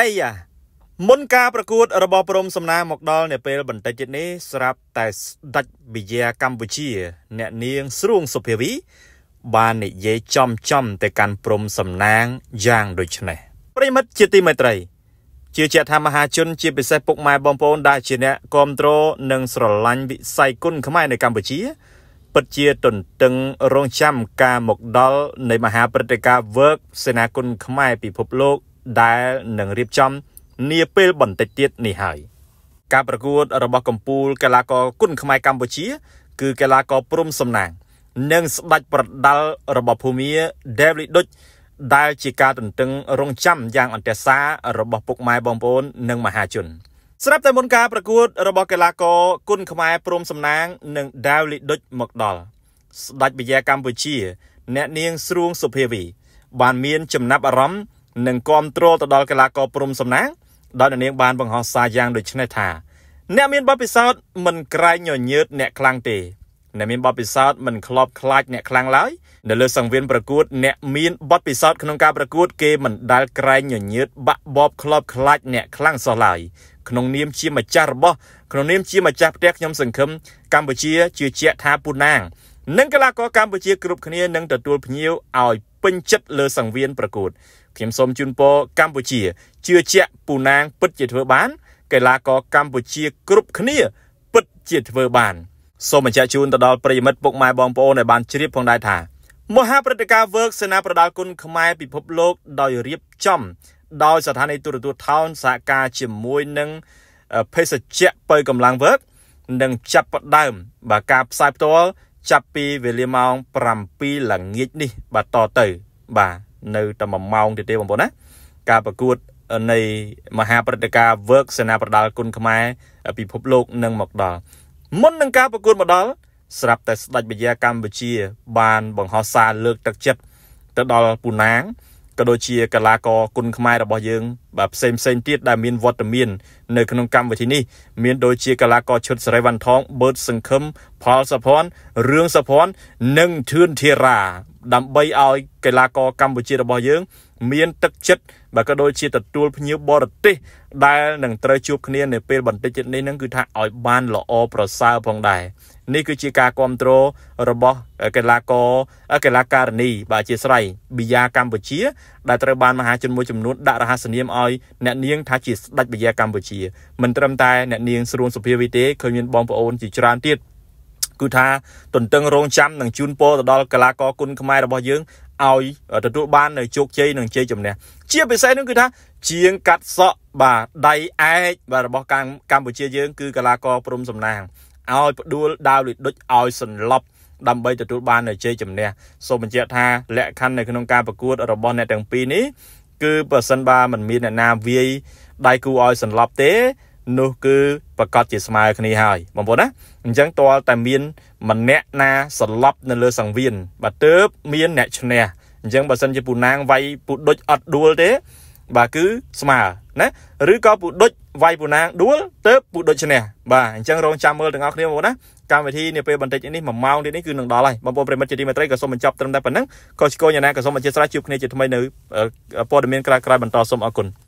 អីយ៉ាមុនការប្រកួតរបស់ព្រមសំណាមកដល់នៅពេលបន្តិចទៀតនេះស្រាប់តែស្ដេចវិយាកម្ពុជា អ្នកនាងស្រួងសុភាវីបាននិយាយចំចំទៅកាន់ព្រមសំណាងយ៉ាងដូចនេះប្រិមិត្តជាទីមេត្រី ជាជាថាមហាជនជាពិសេសពុកម៉ែបងប្អូនដែលជាអ្នកគ្រប់គ្រងនិងស្រឡាញ់វិស័យគុណខ្មែរនៅកម្ពុជាពិតជាទន្ទឹងរង់ចាំការមកដល់នៃមហាព្រឹត្តិការណ៍ Work សេនាគុណខ្មែរពិភពលោកដែលនឹងរៀបចំនាពេលបន្តិចទៀតនេះហើយការប្រកួត របស់កម្ពុជាកីឡាករគុណខ្មែរកម្ពុជា គឺកីឡាករព្រំសំណាង និងស្ដេចប្រដាល់របស់ភូមា David ដូចដែល ជាការទន្ទឹងរង់ចាំយ៉ាង អន្ទះសារបស់ពុកម៉ែបងប្អូននិងមហាជនស្រាប់តែមុនការប្រកួតរបស់កីឡាករគុណខ្មែរព្រមសំណាង និងដាវលីដុចមកដល់ស្ដេចបញ្ញាកម្ពុជា អ្នកនាងស្រួងសុភាវីបានមានចំណាប់អារម្មណ៍និងគ្រប់គ្រងទៅដល់កីឡាករព្រំសំណាងដោយនាងបានបង្ហោះសារយ៉ាងដូចនេះថាអ្នកមានបទពិសោធន៍មិនក្រែងញញើតអ្នកខ្លាំងទេអ្នកមានបទពិសោធន៍មិនខ្លោបខ្លាចអ្នកខ្លាំងឡើយនៅលើសង្វៀនប្រកួតអ្នកមានបទពិសោធន៍ក្នុងការប្រកួតគេមិនដែលក្រែងញញើតបាក់បបខ្លោបខ្លាចអ្នកខ្លាំងសោះឡើយក្នុងនាមជាម្ចាស់របស់ក្នុងនាមជាម្ចាស់ផ្ទះខ្ញុំសង្ឃឹមកម្ពុជាជឿជាក់ថាពូណាងនិងកីឡាករកម្ពុជាគ្រប់គ្នានឹងទទួលភ្ញៀវឲ្យពេញចិត្តលើសង្វៀនប្រកួតខ្ញុំសូមជូនពរកម្ពុជាជឿជាក់ពូណាងពិតជាធ្វើបានកីឡាករកម្ពុជាគ្រប់គ្នាពិតជាធ្វើបានសូមបញ្ជាក់ជូនទៅដល់ប្រិយមិត្តពុកម៉ែបងប្អូនដែលបានជ្រាបផងដែរថាមហាព្រឹត្តិការណ៍ World សេនាប្រដាល់គុណខ្មែរពិភពលោកដោយរៀបចំដោយស្ថានីយទូរទស្សន៍ Town សហការជាមួយនឹងភេសជ្ជៈបើកម្លាំង Work នឹងចាប់ផ្ដើមបាទការផ្សាយផ្ទាល់ចាប់ពីវេលាម៉ោង7ល្ងាចនេះបាទតទៅបាទនៅតែ1ម៉ោងទៀតទេបងប្អូនណាការប្រកួតនៃមហាព្រឹត្តិការណ៍ Work សេនាប្រដាល់គុណខ្មែរពិភពលោកនឹងមកដល់មុននឹងការប្រកួតមកដល់ស្រាប់តែស្ដេចបជាកម្ពុជា បានបង្ហោះសារលើកទឹកចិត្តទៅដល់ពូណាងក៏ដូចជាកលាករគុណខ្មែររបស់យើងបាទផ្សេងផ្សេងទៀតដែលមានវត្តមាននៅក្នុងកម្មវិធីនេះមានដូចជាកលាករឈុតសេរីវ៉ាន់ថងបឺតសង្ឃឹមផលសុភ័ណ្ឌរឿងសុភ័ណ្ឌនិងធឿនធារាដើម្បីឲ្យកីឡាករកម្ពុជារបស់យើង មានទឹកចិត្តបើក៏ដូចជាទទួលភ្ញៀវបរទេសដែលនឹងត្រូវជួបគ្នានៅពេលបន្តិចទៀតនេះនឹងគឺថាឲ្យបាន ល្អប្រសើរផងដែរនេះគឺជាការគ្រប់គ្រងរបស់ កីឡាករកីឡាការិនី បាទជាស្រ័យប៊ីយ៉ាកម្ពុជាដែលត្រូវបានមហាជនមួយចំនួនដាក់រហស្សនាមឲ្យអ្នកនាងថាជាស្ដេចប៊ីយ៉ាកម្ពុជាមិនត្រឹមតែអ្នកនាងស្រួនសុភាវីទេឃើញមានបងប្អូនជាច្រើនទៀតគឺថាទន្ទឹងរង់ចាំនឹងជូនពរទៅដល់កីឡាករគុណខ្មែររបស់យើងឲ្យទទួលបាននៅជោគជ័យនិងជ័យជំនះជាពិសេសនោះគឺថា ជាងកាត់សក់បាទដៃឯកបាទរបស់កម្ពុជាយើងគឺកីឡាករព្រំសំណាងឲ្យផ្ដួលដាវលិដុចឲ្យ សន្លប់ដើម្បីទទួលបាននៅជ័យជំនះសូមបញ្ជាក់ថាលក្ខខណ្ឌនៅក្នុងការប្រកួតរបស់អ្នកទាំងពីរនេះគឺបើសិនបើមិនមានអ្នកណាវាយដៃគូឲ្យសន្លប់ទេនោះគឺប្រកាសជាស្មើគ្នាហើយបងប្អូនណាអញ្ចឹងតលតែមានម្នាក់ណាសន្លប់នៅលើសង្វៀនបាទទើបមានអ្នកឈ្នះអញ្ចឹងបើសិនជាពូណាងវាយពូដុចអត់ដួលទេបាទគឺស្មើណាឬក៏ពូដុចវាយពូណាង ដួលទើបពូដុចឈ្នះបាទអញ្ចឹងរងចាំមើលទាំងអស់គ្នាបងប្អូនណាកម្មវិធីនាពេលបន្តិចនេះ1ម៉ោងទៀតនេះគឺនឹងដល់ហើយបងប្អូនប្រិមិត្តជាទីមេត្រីក៏សូមបញ្ចប់ត្រឹមតែប៉ុណ្ណឹងក៏ឆ្កោញយ៉ាងណាក៏សូមអធិស្ឋានជួបគ្នាជាថ្មីនៅព័ត៌មានក្រៅៗបន្តសូមអរគុណ